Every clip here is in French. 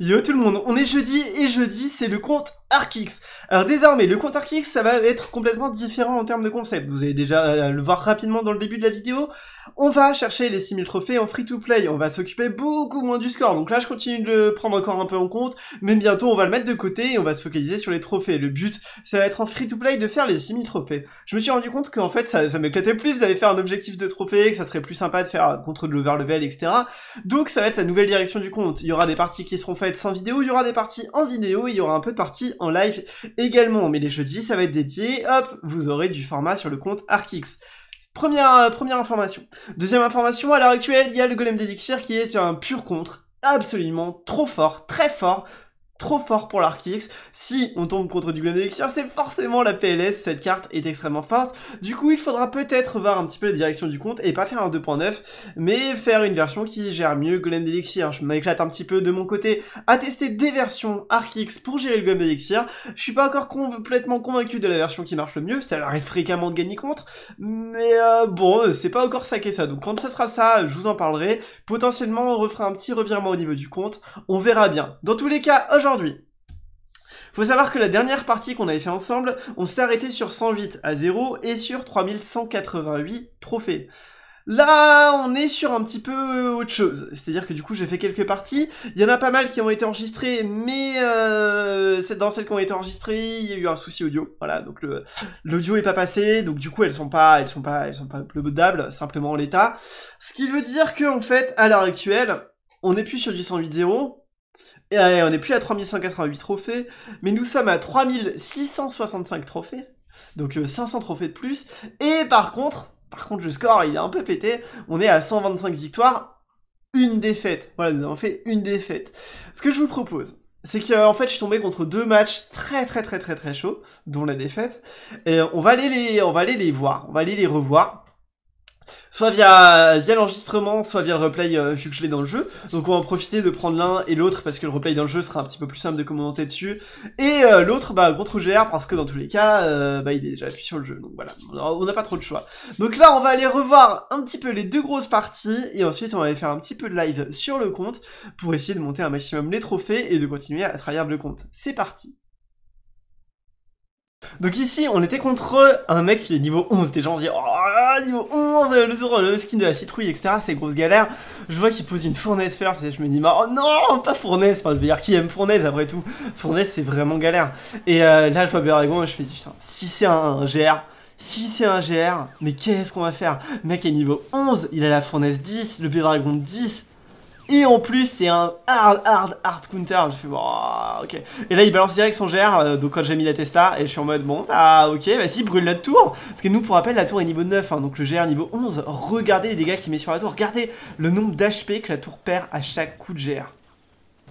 Yo tout le monde, on est jeudi et jeudi c'est le compte Arkix. Alors désormais le compte Arkix ça va être complètement différent en termes de concept, vous allez déjà euh, le voir rapidement dans le début de la vidéo. On va chercher les 6000 trophées en free to play, on va s'occuper beaucoup moins du score, donc là je continue de le prendre encore un peu en compte, mais bientôt on va le mettre de côté et on va se focaliser sur les trophées. Le but ça va être en free to play de faire les 6000 trophées. Je me suis rendu compte qu'en fait ça, ça m'éclatait plus d'aller faire un objectif de trophée, que ça serait plus sympa de faire contre de l'overlevel etc. Donc ça va être la nouvelle direction du compte, il y aura des parties qui seront va sans vidéo, il y aura des parties en vidéo, il y aura un peu de parties en live également, mais les jeudis ça va être dédié, hop, vous aurez du format sur le compte Arkix. Première, euh, première information. Deuxième information, à l'heure actuelle, il y a le golem d'élixir qui est un pur contre absolument trop fort, très fort trop fort pour l'Arkix, Si on tombe contre du d'Élixir, c'est forcément la PLS, cette carte est extrêmement forte. Du coup, il faudra peut-être voir un petit peu la direction du compte et pas faire un 2.9, mais faire une version qui gère mieux Golem d'Elixir. Je m'éclate un petit peu de mon côté à tester des versions Arkix pour gérer le Golem d'Elixir. Je suis pas encore complètement convaincu de la version qui marche le mieux, ça arrive fréquemment de gagner contre, mais euh, bon, c'est pas encore ça saqué ça, donc quand ça sera ça, je vous en parlerai. Potentiellement, on refera un petit revirement au niveau du compte, on verra bien. Dans tous les cas, aujourd'hui, aujourd'hui. Faut savoir que la dernière partie qu'on avait fait ensemble, on s'est arrêté sur 108 à 0 et sur 3188 trophées. Là, on est sur un petit peu autre chose. C'est-à-dire que du coup, j'ai fait quelques parties. Il y en a pas mal qui ont été enregistrées, mais euh, dans celles qui ont été enregistrées, il y a eu un souci audio. Voilà, donc l'audio est pas passé, donc du coup, elles sont pas, elles sont pas, elles sont pas simplement en l'état. Ce qui veut dire que en fait, à l'heure actuelle, on n'est plus sur du 108 0. Et on n'est plus à 3188 trophées, mais nous sommes à 3665 trophées. Donc 500 euh, trophées de plus. Et par contre, par contre le score il est un peu pété. On est à 125 victoires, une défaite. Voilà, nous avons fait une défaite. Ce que je vous propose, c'est qu'en fait je suis tombé contre deux matchs très très très très très chauds, dont la défaite. Et on va aller les, on va aller les voir, on va aller les revoir soit via, l'enregistrement, soit via le replay euh, vu que je l'ai dans le jeu. Donc on va en profiter de prendre l'un et l'autre parce que le replay dans le jeu sera un petit peu plus simple de commenter dessus. Et euh, l'autre, bah contre GR parce que dans tous les cas, euh, bah il est déjà appuyé sur le jeu. Donc voilà, on n'a pas trop de choix. Donc là, on va aller revoir un petit peu les deux grosses parties et ensuite on va aller faire un petit peu de live sur le compte pour essayer de monter un maximum les trophées et de continuer à travailler le compte. C'est parti donc ici, on était contre un mec qui est niveau 11. des gens se disent oh, niveau 11, le, skin de la citrouille, etc. C'est grosse galère. Je vois qu'il pose une fournaise first et je me dis, oh non, pas fournaise. Enfin, je veux dire, qui aime fournaise après tout Fournaise, c'est vraiment galère. Et euh, là, je vois dragon, et je me dis, putain, si c'est un, GR, si c'est un GR, mais qu'est-ce qu'on va faire mec est niveau 11, il a la fournaise 10, le dragon 10. Et en plus, c'est un hard, hard, hard counter. Je suis ah, ok. Et là, il balance direct son GR. Euh, donc, quand j'ai mis la Testa, et je suis en mode, bon, bah, ok, vas-y, brûle notre tour. Parce que nous, pour rappel, la tour est niveau 9, hein, donc le GR niveau 11. Regardez les dégâts qu'il met sur la tour. Regardez le nombre d'HP que la tour perd à chaque coup de GR.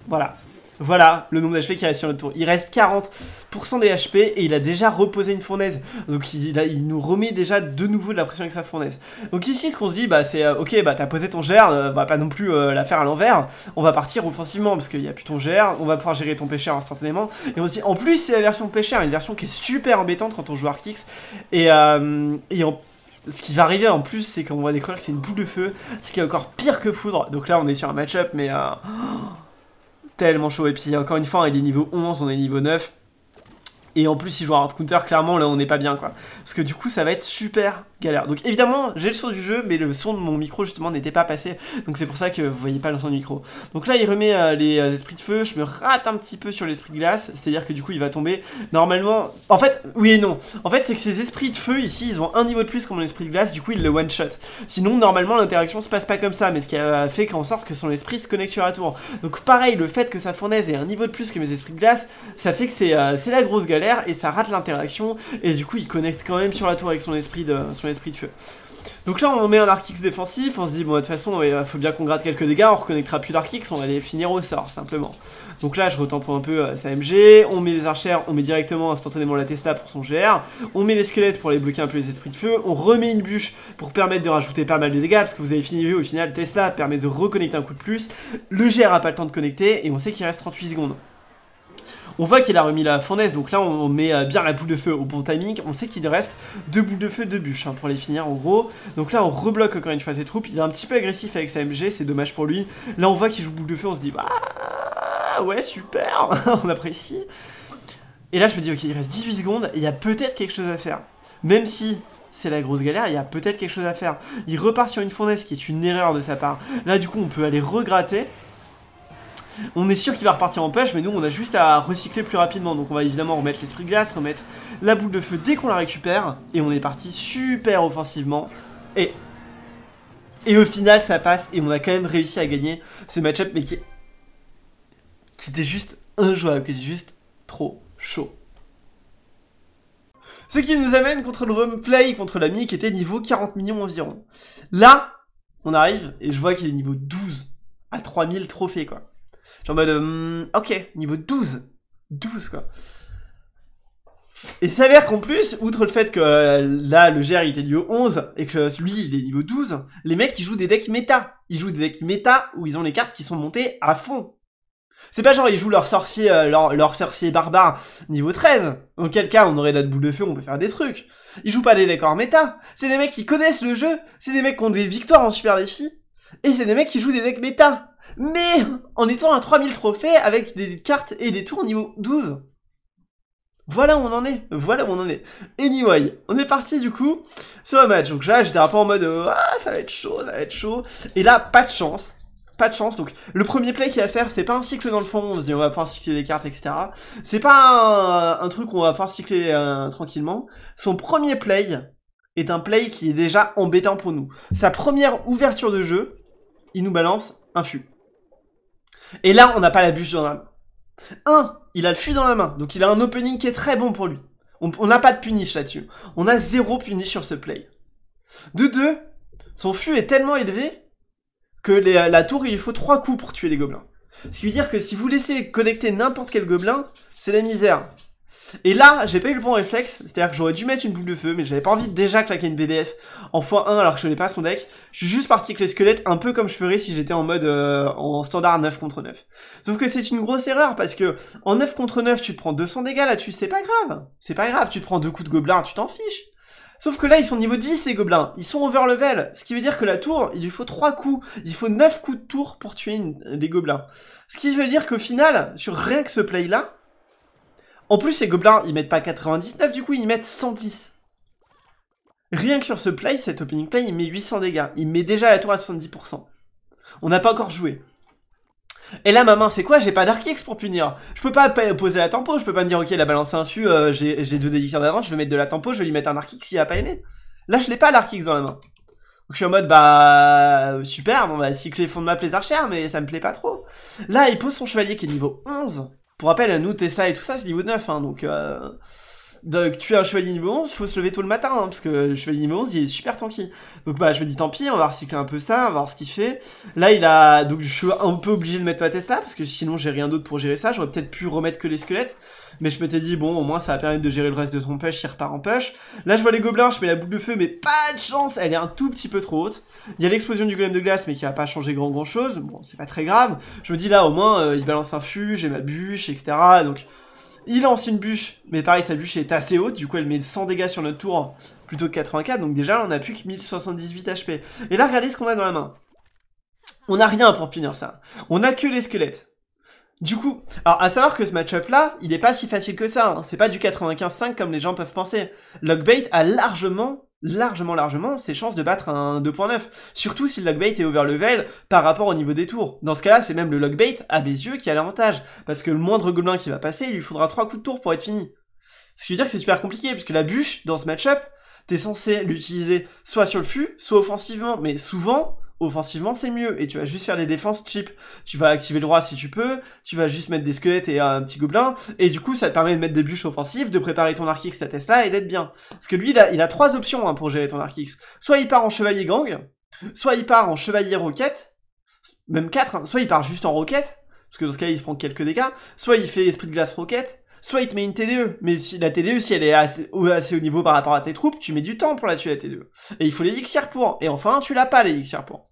Voilà. Voilà le nombre d'HP qui reste sur le tour. Il reste 40% des HP et il a déjà reposé une fournaise. Donc il, il nous remet déjà de nouveau de la pression avec sa fournaise. Donc ici, ce qu'on se dit, bah c'est euh, ok, bah t'as posé ton GR, euh, bah pas non plus euh, la faire à l'envers. On va partir offensivement parce qu'il n'y a plus ton GR. On va pouvoir gérer ton pêcheur instantanément. Et on se dit, en plus, c'est la version pêcheur, une version qui est super embêtante quand on joue Arkix. Et, et ce qui va arriver en plus, c'est qu'on va découvrir que c'est une boule de feu, ce qui est encore pire que foudre. Donc là, on est sur un match-up, mais tellement chaud. Et puis encore une fois, hein, il est niveau 11, on est niveau 9. Et en plus, il joue un hard counter, clairement, là, on n'est pas bien, quoi. Parce que du coup, ça va être super galère. Donc évidemment, j'ai le son du jeu, mais le son de mon micro, justement, n'était pas passé. Donc c'est pour ça que vous voyez pas le son du micro. Donc là, il remet euh, les euh, esprits de feu. Je me rate un petit peu sur l'esprit de glace. C'est-à-dire que du coup, il va tomber. Normalement, en fait, oui et non. En fait, c'est que ces esprits de feu, ici, ils ont un niveau de plus que mon esprit de glace. Du coup, il le one-shot. Sinon, normalement, l'interaction se passe pas comme ça. Mais ce qui a fait qu'en sorte que son esprit se connecte sur la tour. Donc pareil, le fait que sa fournaise ait un niveau de plus que mes esprits de glace, ça fait que c'est euh, la grosse galère et ça rate l'interaction et du coup il connecte quand même sur la tour avec son esprit de, son esprit de feu. Donc là on met un Arkix défensif, on se dit bon de toute façon il euh, faut bien qu'on gratte quelques dégâts, on reconnectera plus d'Arkix, on va les finir au sort simplement. Donc là je retempo un peu euh, sa MG, on met les archères, on met directement instantanément la Tesla pour son GR, on met les squelettes pour les bloquer un peu les esprits de feu, on remet une bûche pour permettre de rajouter pas mal de dégâts, parce que vous avez fini vu au final Tesla permet de reconnecter un coup de plus, le GR a pas le temps de connecter et on sait qu'il reste 38 secondes. On voit qu'il a remis la fournaise, donc là on met euh, bien la boule de feu au bon timing. On sait qu'il reste deux boules de feu, deux bûches hein, pour les finir en gros. Donc là on rebloque encore une fois ses troupes. Il est un petit peu agressif avec sa MG, c'est dommage pour lui. Là on voit qu'il joue boule de feu, on se dit bah ouais super, on apprécie. Et là je me dis ok il reste 18 secondes, il y a peut-être quelque chose à faire. Même si c'est la grosse galère, il y a peut-être quelque chose à faire. Il repart sur une fournaise qui est une erreur de sa part. Là du coup on peut aller regratter on est sûr qu'il va repartir en pêche, mais nous on a juste à recycler plus rapidement. Donc on va évidemment remettre l'esprit glace, remettre la boule de feu dès qu'on la récupère. Et on est parti super offensivement. Et, et au final ça passe et on a quand même réussi à gagner ce match-up, mais qui, qui était juste injouable, qui était juste trop chaud. Ce qui nous amène contre le replay, contre l'ami qui était niveau 40 millions environ. Là, on arrive et je vois qu'il est niveau 12 à 3000 trophées quoi. Genre en mode, euh, mm, ok, niveau 12. 12 quoi. Et s'avère qu'en plus, outre le fait que euh, là, le GR il était niveau 11 et que lui il est niveau 12, les mecs ils jouent des decks méta. Ils jouent des decks méta où ils ont les cartes qui sont montées à fond. C'est pas genre ils jouent leur sorcier, euh, leur, sorcier barbare niveau 13, quel cas on aurait notre boule de feu, on peut faire des trucs. Ils jouent pas des decks hors méta, c'est des mecs qui connaissent le jeu, c'est des mecs qui ont des victoires en super défi, et c'est des mecs qui jouent des decks méta. Mais en étant un 3000 trophées avec des cartes et des tours niveau 12. Voilà où on en est, voilà où on en est. Anyway, on est parti du coup sur un match. Donc là, j'étais un peu en mode euh, Ah, ça va être chaud, ça va être chaud. Et là, pas de chance. Pas de chance. Donc, le premier play qu'il a à faire, c'est pas un cycle dans le fond, on se dit on va pouvoir cycler les cartes, etc. C'est pas un, truc qu'on va pouvoir cycler euh, tranquillement. Son premier play, est un play qui est déjà embêtant pour nous. Sa première ouverture de jeu, il nous balance un fût. Et là, on n'a pas la bûche dans la main. 1. Il a le fût dans la main, donc il a un opening qui est très bon pour lui. On n'a pas de punish là-dessus. On a zéro punish sur ce play. De 2. Son fût est tellement élevé que euh, la tour, il lui faut 3 coups pour tuer les gobelins. Ce qui veut dire que si vous laissez connecter n'importe quel gobelin, c'est la misère. Et là, j'ai pas eu le bon réflexe, c'est-à-dire que j'aurais dû mettre une boule de feu, mais j'avais pas envie de déjà claquer une BDF en x1 alors que je n'ai pas son deck. Je suis juste parti avec les squelettes, un peu comme je ferais si j'étais en mode euh, en standard 9 contre 9. Sauf que c'est une grosse erreur, parce que en 9 contre 9, tu te prends 200 dégâts là-dessus, c'est pas grave. C'est pas grave, tu te prends deux coups de gobelin, tu t'en fiches. Sauf que là, ils sont niveau 10, ces gobelins. Ils sont level, Ce qui veut dire que la tour, il lui faut 3 coups. Il faut 9 coups de tour pour tuer les gobelins. Ce qui veut dire qu'au final, sur rien que ce play-là, en plus, ces gobelins, ils mettent pas 99, du coup, ils mettent 110. Rien que sur ce play, cet opening play, il met 800 dégâts. Il met déjà la tour à 70%. On n'a pas encore joué. Et là, ma main, c'est quoi J'ai pas d'Arkix pour punir. Je peux pas poser la tempo, je peux pas me dire, ok, la balance un su. Euh, j'ai deux dédicteurs d'avance, je vais mettre de la tempo, je vais lui mettre un Arkix, s'il a pas aimé. Là, je l'ai pas l'Arkix, dans la main. Donc je suis en mode, bah, super, bon, bah, les Fonds de ma plaisir chère, mais ça me plaît pas trop. Là, il pose son chevalier qui est niveau 11. Pour rappel, nous, Tesla et tout ça, c'est niveau 9, hein, donc... Euh... Donc, tuer un chevalier niveau 11, faut se lever tôt le matin, hein, parce que le chevalier niveau 11, il est super tanky. Donc, bah, je me dis, tant pis, on va recycler un peu ça, on va voir ce qu'il fait. Là, il a. Donc, je suis un peu obligé de mettre ma Tesla, parce que sinon, j'ai rien d'autre pour gérer ça. J'aurais peut-être pu remettre que les squelettes. Mais je m'étais dit, bon, au moins, ça va permettre de gérer le reste de son push, il repart en push. Là, je vois les gobelins, je mets la boule de feu, mais pas de chance, elle est un tout petit peu trop haute. Il y a l'explosion du golem de glace, mais qui a pas changé grand grand chose. Bon, c'est pas très grave. Je me dis, là, au moins, euh, il balance un fût, j'ai ma bûche, etc. Donc, il lance une bûche, mais pareil, sa bûche est assez haute, du coup elle met 100 dégâts sur notre tour plutôt que 84, donc déjà on a plus que 1078 HP. Et là, regardez ce qu'on a dans la main. On n'a rien pour punir ça. On a que les squelettes. Du coup, alors à savoir que ce match-up là, il est pas si facile que ça, hein. c'est pas du 95-5 comme les gens peuvent penser. Lockbait a largement largement, largement ses chances de battre un 2.9. Surtout si le lockbait est level par rapport au niveau des tours. Dans ce cas-là, c'est même le lockbait à mes yeux, qui a l'avantage. Parce que le moindre gobelin qui va passer, il lui faudra 3 coups de tour pour être fini. Ce qui veut dire que c'est super compliqué, puisque la bûche, dans ce match-up, t'es censé l'utiliser soit sur le fût, soit offensivement, mais souvent, offensivement c'est mieux et tu vas juste faire des défenses cheap. Tu vas activer le roi si tu peux, tu vas juste mettre des squelettes et un petit gobelin et du coup ça te permet de mettre des bûches offensives, de préparer ton arch-x ta Tesla et d'être bien. Parce que lui il a, il a trois options hein, pour gérer ton arch-x Soit il part en chevalier gang, soit il part en chevalier roquette, même quatre, hein. soit il part juste en roquette parce que dans ce cas il prend quelques dégâts, soit il fait esprit de glace roquette soit il te met une TDE, mais si la TDE, si elle est assez, assez haut niveau par rapport à tes troupes, tu mets du temps pour la tuer la TDE. Et il faut l'élixir pour. Et enfin, tu l'as pas l'élixir pour.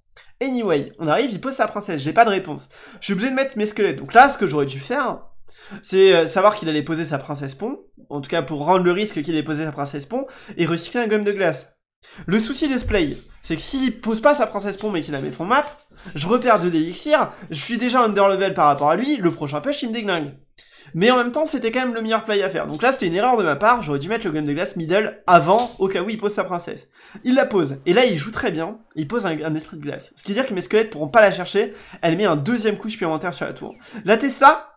Anyway, on arrive, il pose sa princesse, j'ai pas de réponse. Je suis obligé de mettre mes squelettes. Donc là, ce que j'aurais dû faire, c'est euh, savoir qu'il allait poser sa princesse pont, en tout cas pour rendre le risque qu'il ait posé sa princesse pont, et recycler un gomme de glace. Le souci de ce play, c'est que s'il pose pas sa princesse pont mais qu'il la met fond map, je repère de d'élixir, je suis déjà underlevel par rapport à lui, le prochain push il me déglingue mais en même temps c'était quand même le meilleur play à faire. Donc là c'était une erreur de ma part, j'aurais dû mettre le golem de glace middle avant, au cas où il pose sa princesse. Il la pose, et là il joue très bien, il pose un, esprit de glace. Ce qui veut dire que mes squelettes pourront pas la chercher, elle met un deuxième coup supplémentaire sur la tour. La Tesla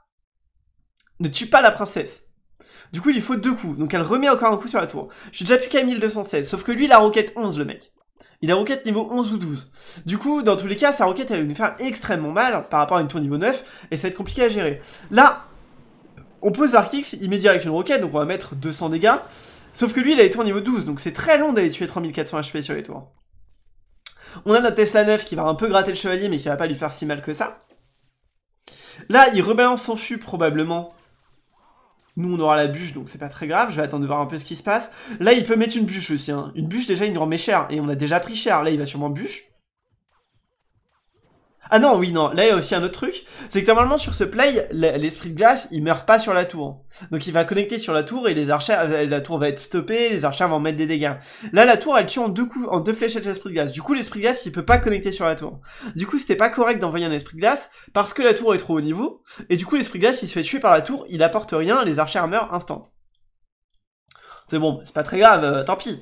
ne tue pas la princesse. Du coup, il lui faut deux coups, donc elle remet encore un coup sur la tour. Je suis déjà plus qu'à 1216, sauf que lui, il a roquette 11, le mec. Il a roquette niveau 11 ou 12. Du coup, dans tous les cas, sa roquette, elle va nous faire extrêmement mal par rapport à une tour niveau 9, et ça va être compliqué à gérer. Là, on pose Arkix, il met direct une roquette, donc on va mettre 200 dégâts. Sauf que lui, il a les tours niveau 12, donc c'est très long d'aller tuer 3400 HP sur les tours. On a notre Tesla 9 qui va un peu gratter le chevalier, mais qui va pas lui faire si mal que ça. Là, il rebalance son fût, probablement. Nous, on aura la bûche, donc c'est pas très grave. Je vais attendre de voir un peu ce qui se passe. Là, il peut mettre une bûche aussi. Hein. Une bûche, déjà, il nous remet cher. Et on a déjà pris cher. Là, il va sûrement bûche. Ah non, oui, non. Là, il y a aussi un autre truc. C'est que normalement, sur ce play, l'esprit de glace, il meurt pas sur la tour. Hein. Donc, il va connecter sur la tour et les archers, euh, la tour va être stoppée, les archers vont mettre des dégâts. Là, la tour, elle tue en deux coups, en deux fléchettes l'esprit de glace. Du coup, l'esprit de glace, il peut pas connecter sur la tour. Hein. Du coup, c'était pas correct d'envoyer un esprit de glace parce que la tour est trop haut niveau. Et du coup, l'esprit de glace, il se fait tuer par la tour, il apporte rien, les archers meurent instant. C'est bon, c'est pas très grave, euh, tant pis.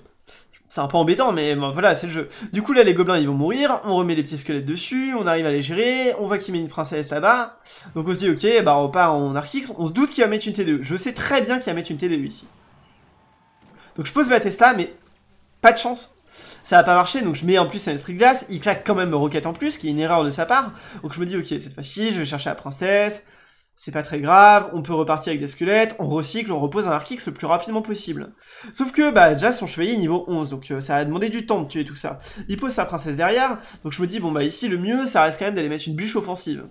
C'est un peu embêtant, mais voilà, c'est le jeu. Du coup, là, les gobelins, ils vont mourir, on remet les petits squelettes dessus, on arrive à les gérer, on voit qu'il met une princesse là-bas, donc on se dit, ok, bah on part en arctique, on se doute qu'il va mettre une T2. Je sais très bien qu'il va mettre une T2 ici. Donc je pose ma Tesla, mais pas de chance. Ça va pas marcher, donc je mets en plus un esprit de glace, il claque quand même roquette en plus, qui est une erreur de sa part. Donc je me dis, ok, cette fois-ci, je vais chercher la princesse, c'est pas très grave, on peut repartir avec des squelettes, on recycle, on repose un Arkix le plus rapidement possible. Sauf que, bah, déjà, son chevalier est niveau 11, donc euh, ça a demandé du temps de tuer tout ça. Il pose sa princesse derrière, donc je me dis, bon, bah, ici, le mieux, ça reste quand même d'aller mettre une bûche offensive.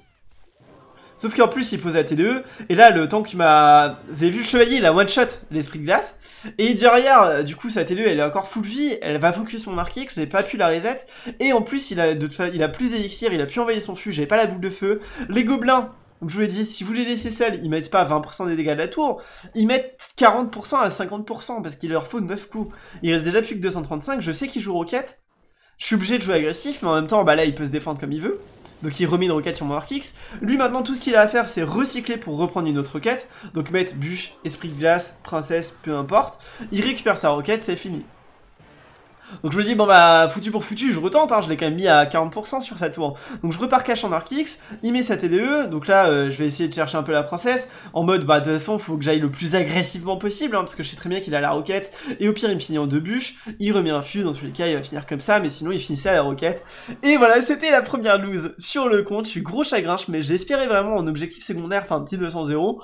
Sauf qu'en plus, il pose la T2, et là, le temps qu'il m'a... Vous avez vu le chevalier, il a one-shot l'esprit de glace, et derrière, euh, du coup, sa T2, elle est encore full vie, elle va focus mon Arkix, j'ai pas pu la reset, et en plus, il a, de... il a plus d'élixir, il a pu envoyer son fût, j'ai pas la boule de feu, les gobelins donc je vous ai dit, si vous les laissez seuls, ils mettent pas 20% des dégâts de la tour, ils mettent 40% à 50% parce qu'il leur faut 9 coups. Il reste déjà plus que 235, je sais qu'il joue roquette. Je suis obligé de jouer agressif, mais en même temps, bah là, il peut se défendre comme il veut. Donc il remet une roquette sur mon Lui maintenant tout ce qu'il a à faire c'est recycler pour reprendre une autre roquette. Donc mettre bûche, esprit de glace, princesse, peu importe. Il récupère sa roquette, c'est fini. Donc je me dis, bon bah, foutu pour foutu, je retente, hein, je l'ai quand même mis à 40% sur sa tour. Donc je repars cache en arc X, il met sa TDE, donc là, euh, je vais essayer de chercher un peu la princesse, en mode, bah, de toute façon, faut que j'aille le plus agressivement possible, hein, parce que je sais très bien qu'il a la roquette, et au pire, il me finit en deux bûches, il remet un fût, dans tous les cas, il va finir comme ça, mais sinon, il finissait à la roquette. Et voilà, c'était la première lose sur le compte, je suis gros chagrin, mais j'espérais vraiment en objectif secondaire, enfin, un petit 200-0,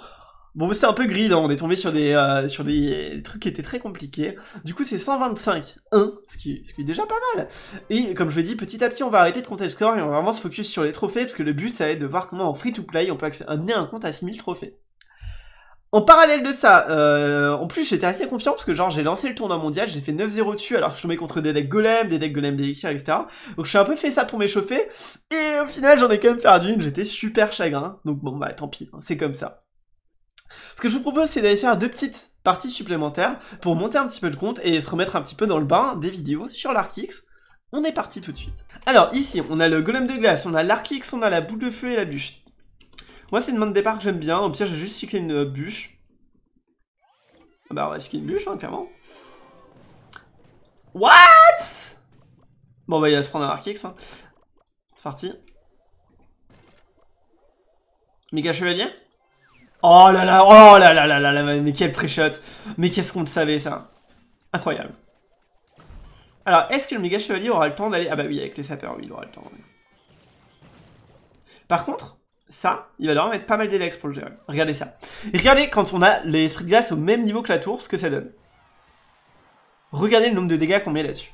Bon, c'était un peu grid, on est tombé sur des, euh, sur des, trucs qui étaient très compliqués. Du coup, c'est 125, 1, ce qui, ce qui est déjà pas mal. Et comme je l'ai dit, petit à petit, on va arrêter de compter le score et on va vraiment se focus sur les trophées, parce que le but, ça va être de voir comment en free-to-play, on peut amener un compte à 6000 trophées. En parallèle de ça, euh, en plus j'étais assez confiant parce que genre j'ai lancé le tournoi mondial, j'ai fait 9-0 dessus alors que je tombais contre des decks golems, des decks golems d'élixir, etc. Donc je suis un peu fait ça pour m'échauffer et au final j'en ai quand même perdu une, j'étais super chagrin. Donc bon bah tant pis, hein, c'est comme ça. Ce que je vous propose, c'est d'aller faire deux petites parties supplémentaires pour monter un petit peu le compte et se remettre un petit peu dans le bain des vidéos sur l'ArcX. On est parti tout de suite. Alors ici, on a le golem de glace, on a l'ArcX, on a la boule de feu et la bûche. Moi, c'est une main de départ que j'aime bien. Au pire, j'ai juste cyclé une bûche. Ah bah, on va cycler une bûche, hein, clairement. What Bon, bah, il va se prendre un ArkX. Hein. C'est parti. Méga chevalier Oh là là, oh là là là là là, mais quel pré-shot Mais qu'est-ce qu'on le savait, ça Incroyable. Alors, est-ce que le méga chevalier aura le temps d'aller... Ah bah oui, avec les sapeurs, oui, il aura le temps. Par contre, ça, il va devoir mettre pas mal d'élex pour le gérer. Regardez ça. Et regardez quand on a l'esprit de glace au même niveau que la tour, ce que ça donne. Regardez le nombre de dégâts qu'on met là-dessus.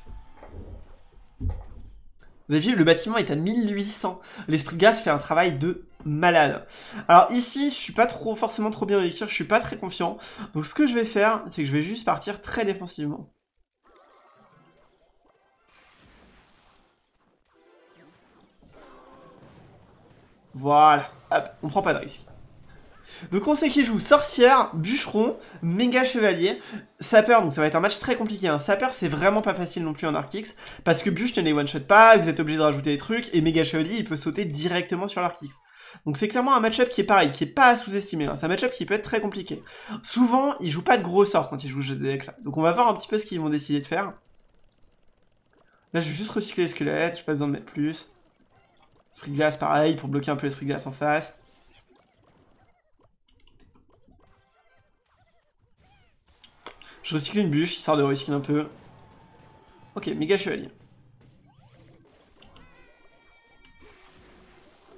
Vous avez vu, le bâtiment est à 1800. L'esprit gaz fait un travail de malade. Alors ici, je suis pas trop forcément trop bien réussir, je suis pas très confiant. Donc ce que je vais faire, c'est que je vais juste partir très défensivement. Voilà. Hop, on prend pas de risque. Donc on sait qu'il joue sorcière, bûcheron, méga chevalier, sapeur, donc ça va être un match très compliqué. Un hein. Sapeur c'est vraiment pas facile non plus en Arkix, parce que bûche ne les one-shot pas, vous êtes obligé de rajouter des trucs, et méga chevalier il peut sauter directement sur l'Arkix. Donc c'est clairement un match-up qui est pareil, qui est pas à sous-estimer. Hein. C'est un match-up qui peut être très compliqué. Souvent, ils jouent pas de gros sorts quand ils jouent des decks là. Donc on va voir un petit peu ce qu'ils vont décider de faire. Là je vais juste recycler les squelettes, j'ai pas besoin de mettre plus. Esprit glace pareil, pour bloquer un peu l'esprit de glace en face. Je recycle une bûche, histoire de recycler un peu. Ok, méga chevalier.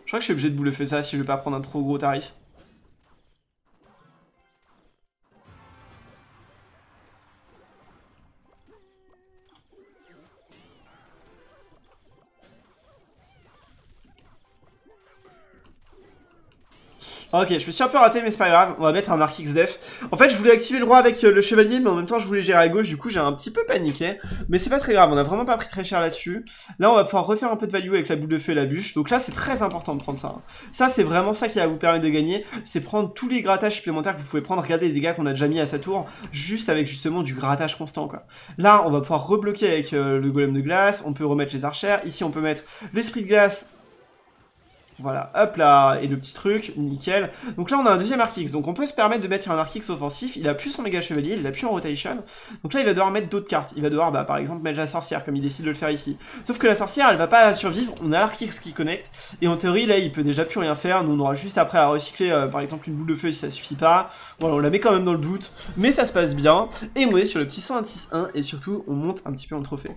Je crois que je suis obligé de vous le faire ça si je veux pas prendre un trop gros tarif. Ok, je me suis un peu raté, mais c'est pas grave. On va mettre un arc Xdef. En fait, je voulais activer le roi avec euh, le chevalier, mais en même temps, je voulais gérer à gauche. Du coup, j'ai un petit peu paniqué. Mais c'est pas très grave. On a vraiment pas pris très cher là-dessus. Là, on va pouvoir refaire un peu de value avec la boule de feu et la bûche. Donc là, c'est très important de prendre ça. Hein. Ça, c'est vraiment ça qui va vous permettre de gagner. C'est prendre tous les grattages supplémentaires que vous pouvez prendre. Regardez les dégâts qu'on a déjà mis à sa tour. Juste avec justement du grattage constant, quoi. Là, on va pouvoir rebloquer avec euh, le golem de glace. On peut remettre les archères. Ici, on peut mettre l'esprit de glace voilà, hop là, et le petit truc, nickel. Donc là, on a un deuxième arch-x, Donc on peut se permettre de mettre un archix offensif. Il a plus son méga chevalier, il l'a plus en rotation. Donc là, il va devoir mettre d'autres cartes. Il va devoir, bah, par exemple, mettre la sorcière, comme il décide de le faire ici. Sauf que la sorcière, elle va pas survivre. On a l'arch-x qui connecte. Et en théorie, là, il peut déjà plus rien faire. Nous, on aura juste après à recycler, euh, par exemple, une boule de feu si ça suffit pas. Voilà, on la met quand même dans le doute. Mais ça se passe bien. Et on est sur le petit 126-1. Et surtout, on monte un petit peu en trophée.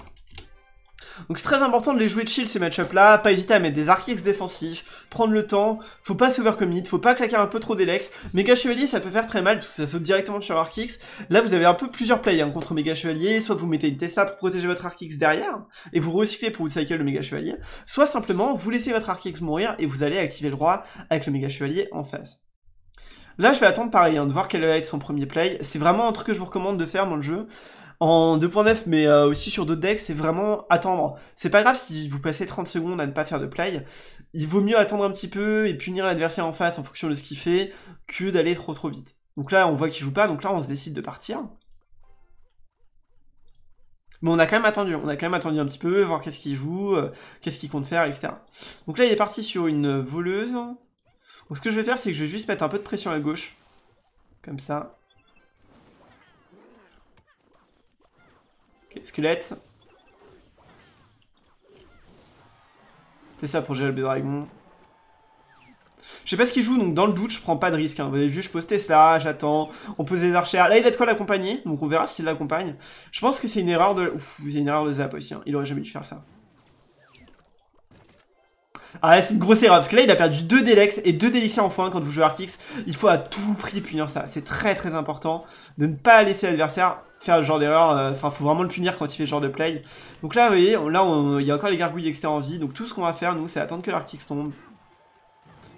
Donc c'est très important de les jouer de chill ces matchups là, pas hésiter à mettre des Arkix défensifs, prendre le temps, faut pas s'overcommit, faut pas claquer un peu trop d'elex. Méga Chevalier ça peut faire très mal parce que ça saute directement sur Archix, Là vous avez un peu plusieurs plays hein, contre Méga Chevalier, soit vous mettez une Tesla pour protéger votre Archix derrière et vous recyclez pour cycle le Méga Chevalier, soit simplement vous laissez votre Archex mourir et vous allez activer le roi avec le Méga Chevalier en face. Là, je vais attendre pareil, hein, de voir quel va être son premier play. C'est vraiment un truc que je vous recommande de faire dans le jeu en 2.9 mais euh, aussi sur d'autres decks, c'est vraiment attendre. C'est pas grave si vous passez 30 secondes à ne pas faire de play, il vaut mieux attendre un petit peu et punir l'adversaire en face en fonction de ce qu'il fait que d'aller trop trop vite. Donc là on voit qu'il joue pas, donc là on se décide de partir. Mais on a quand même attendu, on a quand même attendu un petit peu, voir qu'est-ce qu'il joue, euh, qu'est-ce qu'il compte faire, etc. Donc là il est parti sur une voleuse. Donc ce que je vais faire c'est que je vais juste mettre un peu de pression à gauche, comme ça. Ok, squelette. C'est ça pour gérer le dragon. Je sais pas ce qu'il joue, donc dans le doute, je prends pas de risque. Hein. Vous avez vu, je postais cela, j'attends. On pose des archers Là, il a de quoi l'accompagner, donc on verra s'il l'accompagne. Je pense que c'est une erreur de... Ouf, c'est une erreur de Zap aussi. Hein. Il aurait jamais dû faire ça. Ah c'est une grosse erreur, parce que là il a perdu 2 Delex et 2 Délicia en quand vous jouez Arkix Il faut à tout prix punir ça, c'est très très important de ne pas laisser l'adversaire faire le genre d'erreur, euh, enfin faut vraiment le punir quand il fait ce genre de play. Donc là vous voyez, là il y a encore les gargouilles extérieurs en vie, donc tout ce qu'on va faire nous c'est attendre que l'Arctix tombe,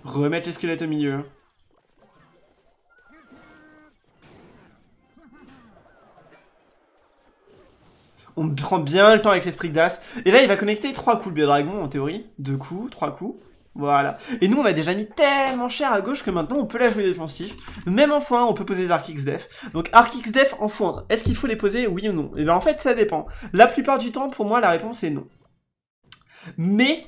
remettre les squelettes au milieu. On prend bien le temps avec l'esprit glace. Et là, il va connecter trois coups le biodragon, en théorie. Deux coups, trois coups. Voilà. Et nous, on a déjà mis tellement cher à gauche que maintenant, on peut la jouer défensif. Même en fois on peut poser des arch-x def. Donc, arch-x def en fond Est-ce qu'il faut les poser, oui ou non Et eh bien, en fait, ça dépend. La plupart du temps, pour moi, la réponse est non. Mais,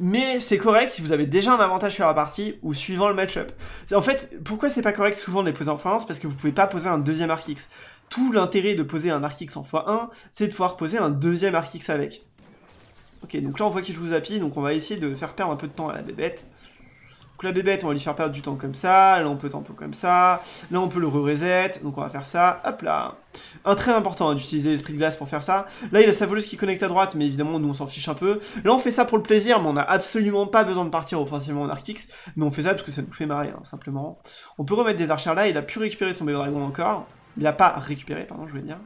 mais c'est correct si vous avez déjà un avantage sur la partie ou suivant le match-up. En fait, pourquoi c'est pas correct souvent de les poser en France Parce que vous pouvez pas poser un deuxième arc X. Tout l'intérêt de poser un Archix en x1, c'est de pouvoir poser un deuxième Archix avec. Ok, donc là on voit qu'il joue Zappy, donc on va essayer de faire perdre un peu de temps à la bébête. Donc la bébête, on va lui faire perdre du temps comme ça, là on peut tempo comme ça, là on peut le re-reset, donc on va faire ça, hop là. Un très important hein, d'utiliser l'esprit de glace pour faire ça. Là il a sa voleuse qui connecte à droite, mais évidemment nous on s'en fiche un peu. Là on fait ça pour le plaisir, mais on n'a absolument pas besoin de partir offensivement en Arkix, mais on fait ça parce que ça nous fait marrer, hein, simplement. On peut remettre des archers là, il a pu récupérer son bébé dragon encore. Il l'a pas récupéré, pardon, je voulais dire.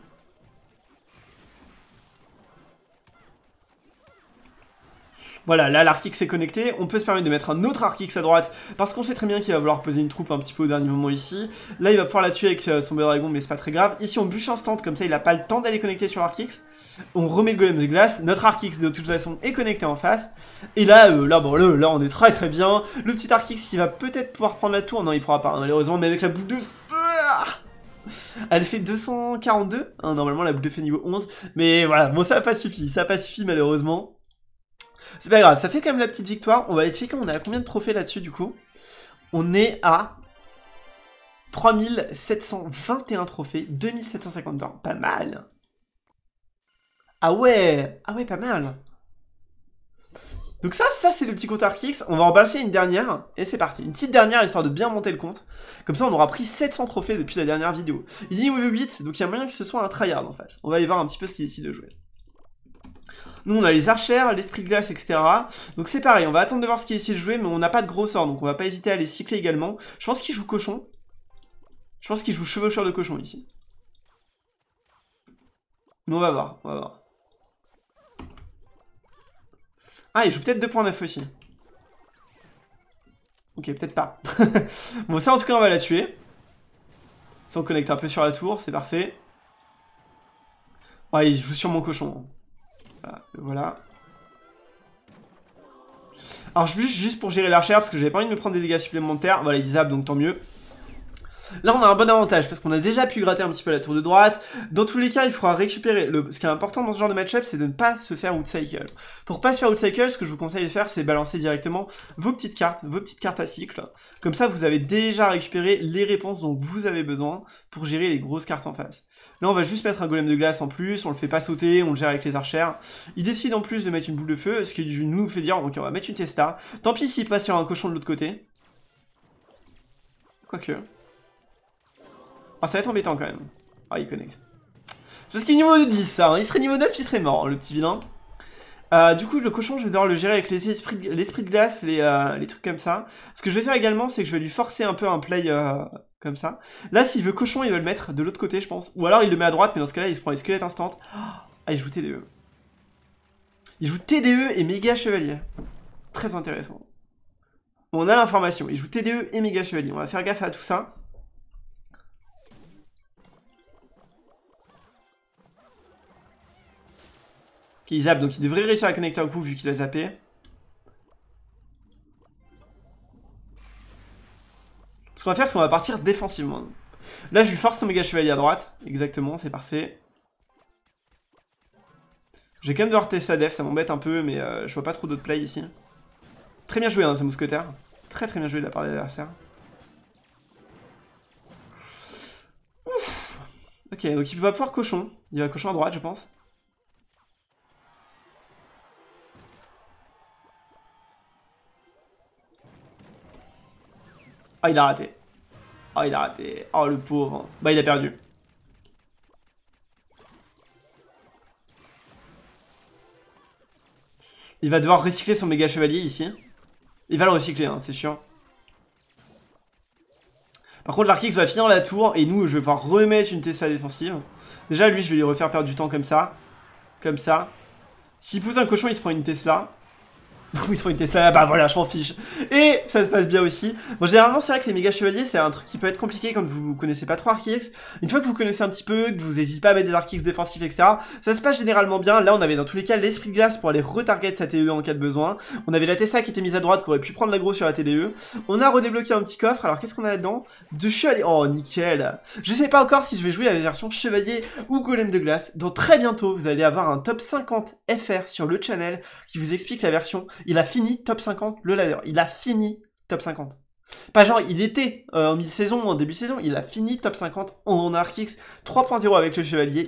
Voilà, là l'Arkix est connecté, on peut se permettre de mettre un autre Arkix à droite, parce qu'on sait très bien qu'il va vouloir poser une troupe un petit peu au dernier moment ici. Là il va pouvoir la tuer avec euh, son Dragon, mais c'est pas très grave. Ici on bûche instant, comme ça il a pas le temps d'aller connecter sur l'Arkix. On remet le golem de glace, notre Arkix de toute façon est connecté en face. Et là, euh, là, bon, là, là, on est très très bien. Le petit Arkix il va peut-être pouvoir prendre la tour, non il pourra pas hein, malheureusement, mais avec la boule de Elle fait 242, hein, normalement la boule de feu niveau 11. Mais voilà, bon ça n'a pas suffi, ça n'a pas suffi malheureusement. C'est pas grave, ça fait quand même la petite victoire. On va aller checker, on a combien de trophées là-dessus du coup On est à 3721 trophées, 2750 pas mal. Ah ouais, ah ouais, pas mal. Donc ça, ça c'est le petit compte Arkix. On va en balancer une dernière et c'est parti. Une petite dernière histoire de bien monter le compte. Comme ça, on aura pris 700 trophées depuis la dernière vidéo. Il dit niveau 8, donc il y a moyen que ce soit un tryhard en face. On va aller voir un petit peu ce qu'il décide de jouer. Nous, on a les archères, l'esprit de glace, etc. Donc c'est pareil, on va attendre de voir ce qu'il décide de jouer, mais on n'a pas de gros sort, donc on va pas hésiter à les cycler également. Je pense qu'il joue cochon. Je pense qu'il joue chevaucheur de cochon ici. Mais on va voir, on va voir. Ah, il joue peut-être 2.9 aussi. Ok, peut-être pas. bon, ça, en tout cas, on va la tuer. Ça, on connecte un peu sur la tour, c'est parfait. Ouais, il joue sur mon cochon. Voilà. Alors, je bûche juste pour gérer la l'archère, parce que j'avais pas envie de me prendre des dégâts supplémentaires. Voilà, il zappe, donc tant mieux. Là, on a un bon avantage parce qu'on a déjà pu gratter un petit peu la tour de droite. Dans tous les cas, il faudra récupérer. Le... Ce qui est important dans ce genre de match-up, c'est de ne pas se faire outcycle. Pour pas se faire outcycle, ce que je vous conseille de faire, c'est balancer directement vos petites cartes, vos petites cartes à cycle. Comme ça, vous avez déjà récupéré les réponses dont vous avez besoin pour gérer les grosses cartes en face. Là, on va juste mettre un golem de glace en plus, on le fait pas sauter, on le gère avec les archères. Il décide en plus de mettre une boule de feu, ce qui nous fait dire, ok, on va mettre une Tesla. Tant pis s'il passe sur un cochon de l'autre côté. Quoique. Ah, ça va être embêtant quand même. Ah, il connecte. C'est parce qu'il est niveau 10, ça. Hein. Il serait niveau 9, il serait mort, hein, le petit vilain. Euh, du coup, le cochon, je vais devoir le gérer avec les esprits l'esprit de glace, les, euh, les, trucs comme ça. Ce que je vais faire également, c'est que je vais lui forcer un peu un play euh, comme ça. Là, s'il veut cochon, il va le mettre de l'autre côté, je pense. Ou alors, il le met à droite, mais dans ce cas-là, il se prend les squelettes instant. ah, il joue TDE. Il joue TDE et méga chevalier. Très intéressant. On a l'information. Il joue TDE et méga chevalier. On va faire gaffe à tout ça. Il zappe, donc il devrait réussir à connecter un coup vu qu'il a zappé. Ce qu'on va faire, c'est qu'on va partir défensivement. Là, je lui force son méga chevalier à droite. Exactement, c'est parfait. J'ai quand même devoir tester sa def, ça m'embête un peu, mais euh, je vois pas trop d'autres plays ici. Très bien joué, hein, ce mousquetaire. Très très bien joué de la part de l'adversaire. Ok, donc il va pouvoir cochon. Il va cochon à droite, je pense. Ah, il a raté. Ah, il a raté. Oh, le pauvre. Bah, il a perdu. Il va devoir recycler son méga chevalier ici. Il va le recycler, hein, c'est sûr. Par contre, l'Archix va finir la tour et nous, je vais pouvoir remettre une Tesla défensive. Déjà, lui, je vais lui refaire perdre du temps comme ça. Comme ça. S'il pousse un cochon, il se prend une Tesla oui, trouver une Tesla, bah voilà, je m'en fiche. Et ça se passe bien aussi. Bon, généralement, c'est vrai que les méga chevaliers, c'est un truc qui peut être compliqué quand vous connaissez pas trop Arkix. Une fois que vous connaissez un petit peu, que vous hésitez pas à mettre des Arkix défensifs, etc., ça se passe généralement bien. Là, on avait dans tous les cas l'esprit de glace pour aller retarget sa TDE e en cas de besoin. On avait la Tesla qui était mise à droite, qui aurait pu prendre l'agro sur la TDE. On a redébloqué un petit coffre. Alors, qu'est-ce qu'on a là-dedans Deux chevaliers. Oh, nickel. Je sais pas encore si je vais jouer la version chevalier ou golem de glace. Dans très bientôt, vous allez avoir un top 50 FR sur le channel qui vous explique la version il a fini top 50 le ladder. Il a fini top 50. Pas genre, il était euh, en mi-saison, en début de saison, il a fini top 50 en ArcX 3.0 avec le Chevalier.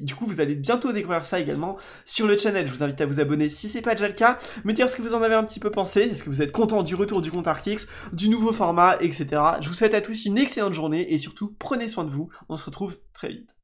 Du coup, vous allez bientôt découvrir ça également sur le channel. Je vous invite à vous abonner si c'est pas déjà le cas. Me dire ce que vous en avez un petit peu pensé. Est-ce que vous êtes content du retour du compte Arkix, du nouveau format, etc. Je vous souhaite à tous une excellente journée et surtout, prenez soin de vous. On se retrouve très vite.